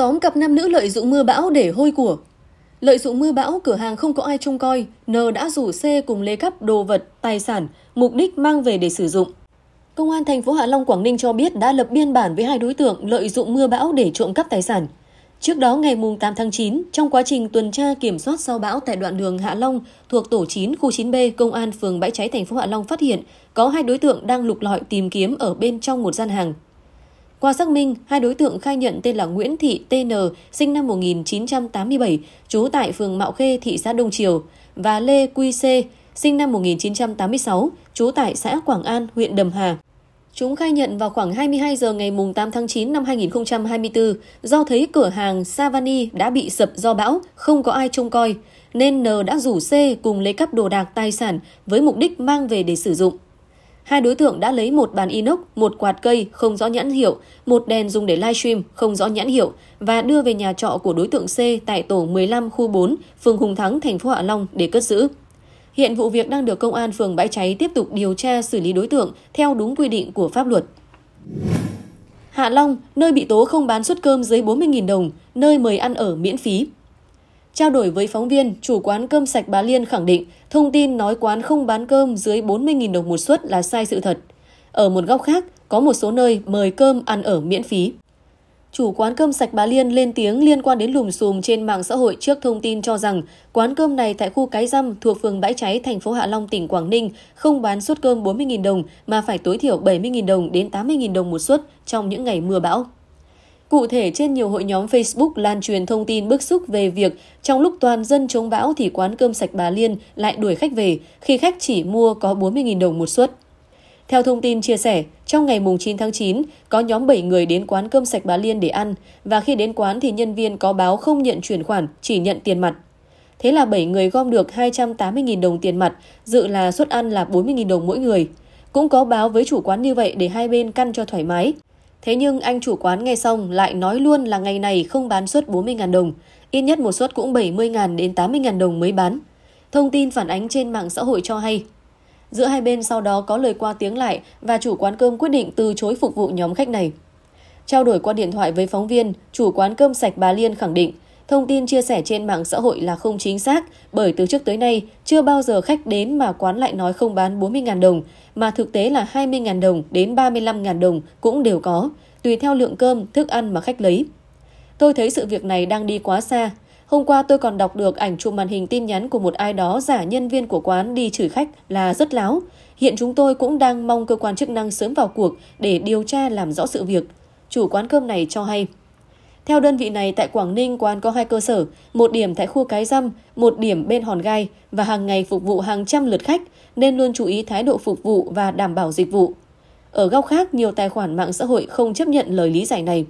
Tóm cặp nam nữ lợi dụng mưa bão để hôi của. Lợi dụng mưa bão, cửa hàng không có ai trông coi, N đã rủ C cùng lấy cắp đồ vật, tài sản, mục đích mang về để sử dụng. Công an thành phố Hạ Long Quảng Ninh cho biết đã lập biên bản với hai đối tượng lợi dụng mưa bão để trộm cắp tài sản. Trước đó ngày 8 tháng 9, trong quá trình tuần tra kiểm soát sau bão tại đoạn đường Hạ Long thuộc tổ 9 khu 9B, công an phường Bãi Cháy thành phố Hạ Long phát hiện có hai đối tượng đang lục lọi tìm kiếm ở bên trong một gian hàng qua xác minh, hai đối tượng khai nhận tên là Nguyễn Thị TN, sinh năm 1987, trú tại phường Mạo Khê, thị xã Đông Triều, và Lê Quy C, sinh năm 1986, trú tại xã Quảng An, huyện Đầm Hà. Chúng khai nhận vào khoảng 22 giờ ngày 8 tháng 9 năm 2024, do thấy cửa hàng Savani đã bị sập do bão, không có ai trông coi, nên N đã rủ C cùng lấy cắp đồ đạc tài sản với mục đích mang về để sử dụng hai đối tượng đã lấy một bàn inox, một quạt cây không rõ nhãn hiệu, một đèn dùng để livestream không rõ nhãn hiệu và đưa về nhà trọ của đối tượng C tại tổ 15 khu 4, phường Hùng Thắng, thành phố Hạ Long để cất giữ. Hiện vụ việc đang được công an phường Bãi Cháy tiếp tục điều tra xử lý đối tượng theo đúng quy định của pháp luật. Hạ Long, nơi bị tố không bán suất cơm dưới 40.000 đồng, nơi mời ăn ở miễn phí. Trao đổi với phóng viên, chủ quán cơm sạch Bá Liên khẳng định thông tin nói quán không bán cơm dưới 40.000 đồng một suất là sai sự thật. Ở một góc khác, có một số nơi mời cơm ăn ở miễn phí. Chủ quán cơm sạch Bá Liên lên tiếng liên quan đến lùm xùm trên mạng xã hội trước thông tin cho rằng quán cơm này tại khu Cái Dăm thuộc phường Bãi Cháy, thành phố Hạ Long, tỉnh Quảng Ninh không bán suất cơm 40.000 đồng mà phải tối thiểu 70.000 đồng đến 80.000 đồng một suất trong những ngày mưa bão. Cụ thể, trên nhiều hội nhóm Facebook lan truyền thông tin bức xúc về việc trong lúc toàn dân chống bão thì quán cơm sạch Bà Liên lại đuổi khách về khi khách chỉ mua có 40.000 đồng một suất. Theo thông tin chia sẻ, trong ngày 9 tháng 9, có nhóm 7 người đến quán cơm sạch Bà Liên để ăn và khi đến quán thì nhân viên có báo không nhận chuyển khoản, chỉ nhận tiền mặt. Thế là 7 người gom được 280.000 đồng tiền mặt, dự là suất ăn là 40.000 đồng mỗi người. Cũng có báo với chủ quán như vậy để hai bên căn cho thoải mái. Thế nhưng anh chủ quán nghe xong lại nói luôn là ngày này không bán suất 40.000 đồng, ít nhất một suất cũng 70.000 đến 80.000 đồng mới bán. Thông tin phản ánh trên mạng xã hội cho hay. Giữa hai bên sau đó có lời qua tiếng lại và chủ quán cơm quyết định từ chối phục vụ nhóm khách này. Trao đổi qua điện thoại với phóng viên, chủ quán cơm sạch Bà Liên khẳng định Thông tin chia sẻ trên mạng xã hội là không chính xác, bởi từ trước tới nay chưa bao giờ khách đến mà quán lại nói không bán 40.000 đồng, mà thực tế là 20.000 đồng đến 35.000 đồng cũng đều có, tùy theo lượng cơm, thức ăn mà khách lấy. Tôi thấy sự việc này đang đi quá xa. Hôm qua tôi còn đọc được ảnh chụp màn hình tin nhắn của một ai đó giả nhân viên của quán đi chửi khách là rất láo. Hiện chúng tôi cũng đang mong cơ quan chức năng sớm vào cuộc để điều tra làm rõ sự việc. Chủ quán cơm này cho hay. Theo đơn vị này, tại Quảng Ninh, quán có hai cơ sở, một điểm tại khu Cái Dăm, một điểm bên Hòn Gai và hàng ngày phục vụ hàng trăm lượt khách, nên luôn chú ý thái độ phục vụ và đảm bảo dịch vụ. Ở góc khác, nhiều tài khoản mạng xã hội không chấp nhận lời lý giải này.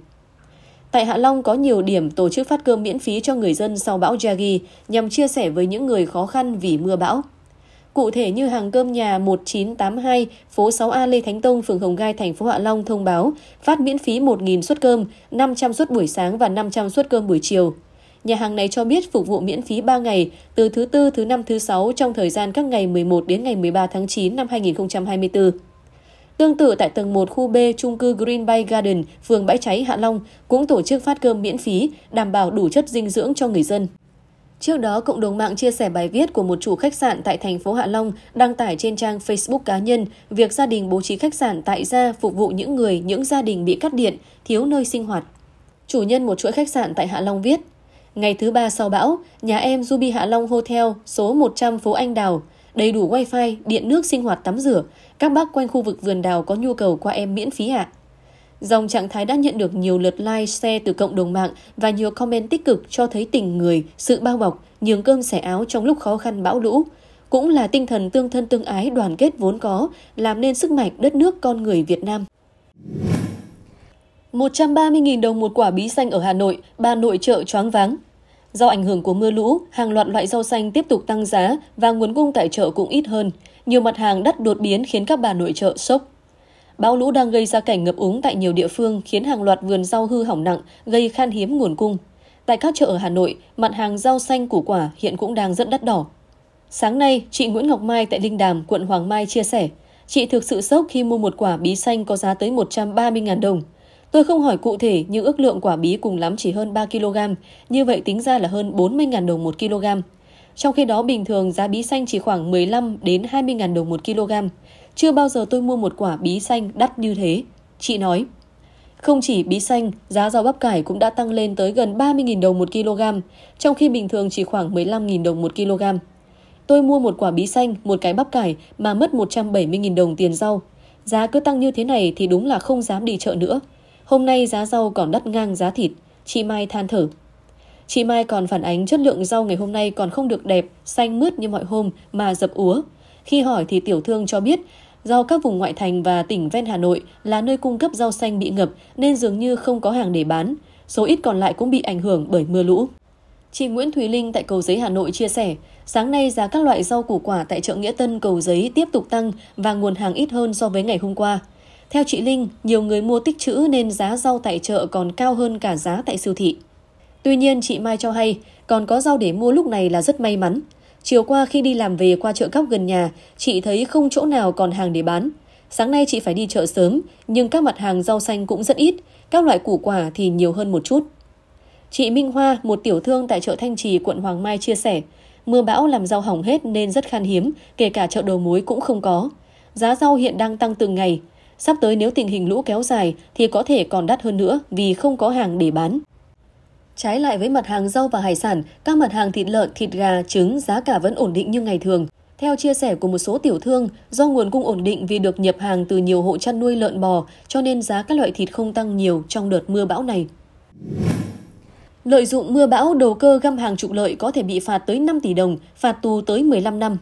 Tại Hạ Long có nhiều điểm tổ chức phát cơm miễn phí cho người dân sau bão Jagi nhằm chia sẻ với những người khó khăn vì mưa bão. Cụ thể như hàng cơm nhà 1982, phố 6A Lê Thánh Tông, phường Hồng Gai, thành phố Hạ Long thông báo phát miễn phí 1.000 suất cơm, 500 suất buổi sáng và 500 suất cơm buổi chiều. Nhà hàng này cho biết phục vụ miễn phí 3 ngày, từ thứ Tư, thứ Năm, thứ Sáu trong thời gian các ngày 11 đến ngày 13 tháng 9 năm 2024. Tương tự tại tầng 1 khu B chung cư Green Bay Garden, phường Bãi Cháy Hạ Long cũng tổ chức phát cơm miễn phí, đảm bảo đủ chất dinh dưỡng cho người dân. Trước đó, cộng đồng mạng chia sẻ bài viết của một chủ khách sạn tại thành phố Hạ Long đăng tải trên trang Facebook cá nhân việc gia đình bố trí khách sạn tại gia phục vụ những người, những gia đình bị cắt điện, thiếu nơi sinh hoạt. Chủ nhân một chuỗi khách sạn tại Hạ Long viết, Ngày thứ ba sau bão, nhà em Ruby Hạ Long Hotel số 100 phố Anh Đào, đầy đủ wifi, điện nước sinh hoạt tắm rửa. Các bác quanh khu vực vườn đào có nhu cầu qua em miễn phí ạ. À. Dòng trạng thái đã nhận được nhiều lượt like, share từ cộng đồng mạng và nhiều comment tích cực cho thấy tình người, sự bao bọc, nhường cơm sẻ áo trong lúc khó khăn bão lũ. Cũng là tinh thần tương thân tương ái đoàn kết vốn có, làm nên sức mạnh đất nước con người Việt Nam. 130.000 đồng một quả bí xanh ở Hà Nội, bà nội trợ choáng váng. Do ảnh hưởng của mưa lũ, hàng loạt loại rau xanh tiếp tục tăng giá và nguồn cung tại chợ cũng ít hơn. Nhiều mặt hàng đắt đột biến khiến các bà nội trợ sốc. Bão lũ đang gây ra cảnh ngập úng tại nhiều địa phương khiến hàng loạt vườn rau hư hỏng nặng, gây khan hiếm nguồn cung. Tại các chợ ở Hà Nội, mặt hàng rau xanh củ quả hiện cũng đang rất đắt đỏ. Sáng nay, chị Nguyễn Ngọc Mai tại Linh Đàm, quận Hoàng Mai chia sẻ, chị thực sự sốc khi mua một quả bí xanh có giá tới 130.000 đồng. Tôi không hỏi cụ thể nhưng ước lượng quả bí cùng lắm chỉ hơn 3 kg, như vậy tính ra là hơn 40.000 đồng 1 kg. Trong khi đó bình thường giá bí xanh chỉ khoảng 15 đến 20.000 đồng 1 kg. Chưa bao giờ tôi mua một quả bí xanh đắt như thế. Chị nói, không chỉ bí xanh, giá rau bắp cải cũng đã tăng lên tới gần 30.000 đồng một kg, trong khi bình thường chỉ khoảng 15.000 đồng một kg. Tôi mua một quả bí xanh, một cái bắp cải mà mất 170.000 đồng tiền rau. Giá cứ tăng như thế này thì đúng là không dám đi chợ nữa. Hôm nay giá rau còn đắt ngang giá thịt, chị Mai than thở. Chị Mai còn phản ánh chất lượng rau ngày hôm nay còn không được đẹp, xanh mướt như mọi hôm mà dập úa. Khi hỏi thì tiểu thương cho biết do các vùng ngoại thành và tỉnh ven Hà Nội là nơi cung cấp rau xanh bị ngập nên dường như không có hàng để bán. Số ít còn lại cũng bị ảnh hưởng bởi mưa lũ. Chị Nguyễn Thùy Linh tại Cầu Giấy Hà Nội chia sẻ, sáng nay giá các loại rau củ quả tại chợ Nghĩa Tân Cầu Giấy tiếp tục tăng và nguồn hàng ít hơn so với ngày hôm qua. Theo chị Linh, nhiều người mua tích trữ nên giá rau tại chợ còn cao hơn cả giá tại siêu thị. Tuy nhiên, chị Mai cho hay, còn có rau để mua lúc này là rất may mắn. Chiều qua khi đi làm về qua chợ cóc gần nhà, chị thấy không chỗ nào còn hàng để bán. Sáng nay chị phải đi chợ sớm, nhưng các mặt hàng rau xanh cũng rất ít, các loại củ quả thì nhiều hơn một chút. Chị Minh Hoa, một tiểu thương tại chợ Thanh Trì, quận Hoàng Mai chia sẻ, mưa bão làm rau hỏng hết nên rất khan hiếm, kể cả chợ đầu mối cũng không có. Giá rau hiện đang tăng từng ngày. Sắp tới nếu tình hình lũ kéo dài thì có thể còn đắt hơn nữa vì không có hàng để bán. Trái lại với mặt hàng rau và hải sản, các mặt hàng thịt lợn, thịt gà, trứng giá cả vẫn ổn định như ngày thường. Theo chia sẻ của một số tiểu thương, do nguồn cung ổn định vì được nhập hàng từ nhiều hộ chăn nuôi lợn bò, cho nên giá các loại thịt không tăng nhiều trong đợt mưa bão này. Lợi dụng mưa bão, đầu cơ găm hàng trục lợi có thể bị phạt tới 5 tỷ đồng, phạt tù tới 15 năm.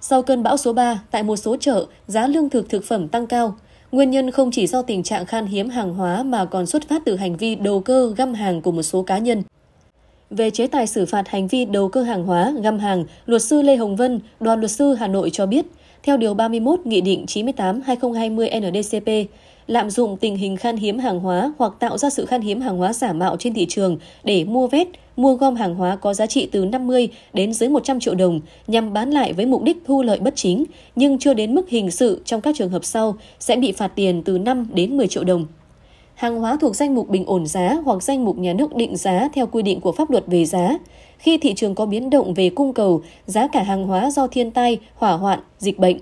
Sau cơn bão số 3, tại một số chợ, giá lương thực thực phẩm tăng cao – Nguyên nhân không chỉ do tình trạng khan hiếm hàng hóa mà còn xuất phát từ hành vi đầu cơ găm hàng của một số cá nhân. Về chế tài xử phạt hành vi đầu cơ hàng hóa, găm hàng, luật sư Lê Hồng Vân, đoàn luật sư Hà Nội cho biết, theo Điều 31 Nghị định 98-2020 NDCP, lạm dụng tình hình khan hiếm hàng hóa hoặc tạo ra sự khan hiếm hàng hóa giả mạo trên thị trường để mua vét, mua gom hàng hóa có giá trị từ 50 đến dưới 100 triệu đồng nhằm bán lại với mục đích thu lợi bất chính, nhưng chưa đến mức hình sự trong các trường hợp sau sẽ bị phạt tiền từ 5 đến 10 triệu đồng. Hàng hóa thuộc danh mục bình ổn giá hoặc danh mục nhà nước định giá theo quy định của pháp luật về giá, khi thị trường có biến động về cung cầu, giá cả hàng hóa do thiên tai, hỏa hoạn, dịch bệnh.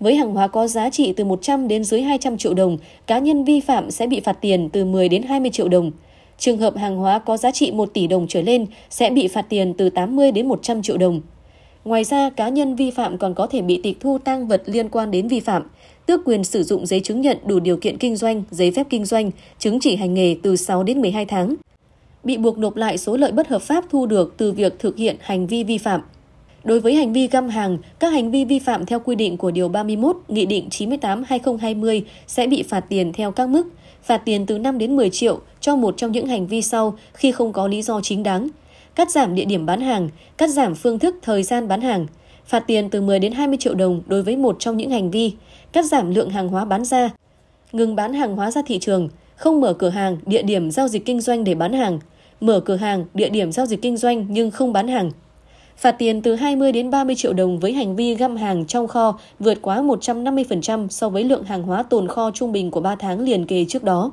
Với hàng hóa có giá trị từ 100 đến dưới 200 triệu đồng, cá nhân vi phạm sẽ bị phạt tiền từ 10 đến 20 triệu đồng. Trường hợp hàng hóa có giá trị 1 tỷ đồng trở lên sẽ bị phạt tiền từ 80 đến 100 triệu đồng. Ngoài ra, cá nhân vi phạm còn có thể bị tịch thu tăng vật liên quan đến vi phạm, tước quyền sử dụng giấy chứng nhận đủ điều kiện kinh doanh, giấy phép kinh doanh, chứng chỉ hành nghề từ 6 đến 12 tháng, bị buộc nộp lại số lợi bất hợp pháp thu được từ việc thực hiện hành vi vi phạm. Đối với hành vi găm hàng, các hành vi vi phạm theo quy định của Điều 31 Nghị định 98-2020 sẽ bị phạt tiền theo các mức, phạt tiền từ 5 đến 10 triệu cho một trong những hành vi sau khi không có lý do chính đáng, cắt giảm địa điểm bán hàng, cắt giảm phương thức thời gian bán hàng, phạt tiền từ 10 đến 20 triệu đồng đối với một trong những hành vi, cắt giảm lượng hàng hóa bán ra, ngừng bán hàng hóa ra thị trường, không mở cửa hàng, địa điểm giao dịch kinh doanh để bán hàng, mở cửa hàng, địa điểm giao dịch kinh doanh nhưng không bán hàng. Phạt tiền từ 20 đến 30 triệu đồng với hành vi găm hàng trong kho vượt quá 150% so với lượng hàng hóa tồn kho trung bình của 3 tháng liền kề trước đó.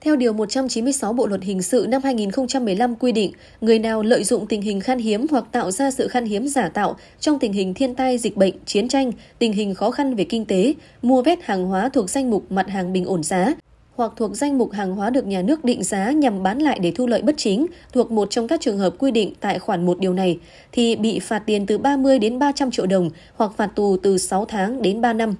Theo Điều 196 Bộ Luật Hình sự năm 2015 quy định, người nào lợi dụng tình hình khan hiếm hoặc tạo ra sự khan hiếm giả tạo trong tình hình thiên tai, dịch bệnh, chiến tranh, tình hình khó khăn về kinh tế, mua vét hàng hóa thuộc danh mục mặt hàng bình ổn giá, hoặc thuộc danh mục hàng hóa được nhà nước định giá nhằm bán lại để thu lợi bất chính thuộc một trong các trường hợp quy định tại khoản 1 điều này thì bị phạt tiền từ 30 đến 300 triệu đồng hoặc phạt tù từ 6 tháng đến 3 năm.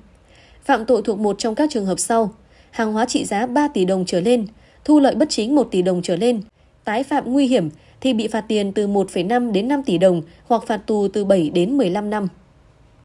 Phạm tội thuộc một trong các trường hợp sau: hàng hóa trị giá 3 tỷ đồng trở lên, thu lợi bất chính 1 tỷ đồng trở lên, tái phạm nguy hiểm thì bị phạt tiền từ 1,5 đến 5 tỷ đồng hoặc phạt tù từ 7 đến 15 năm.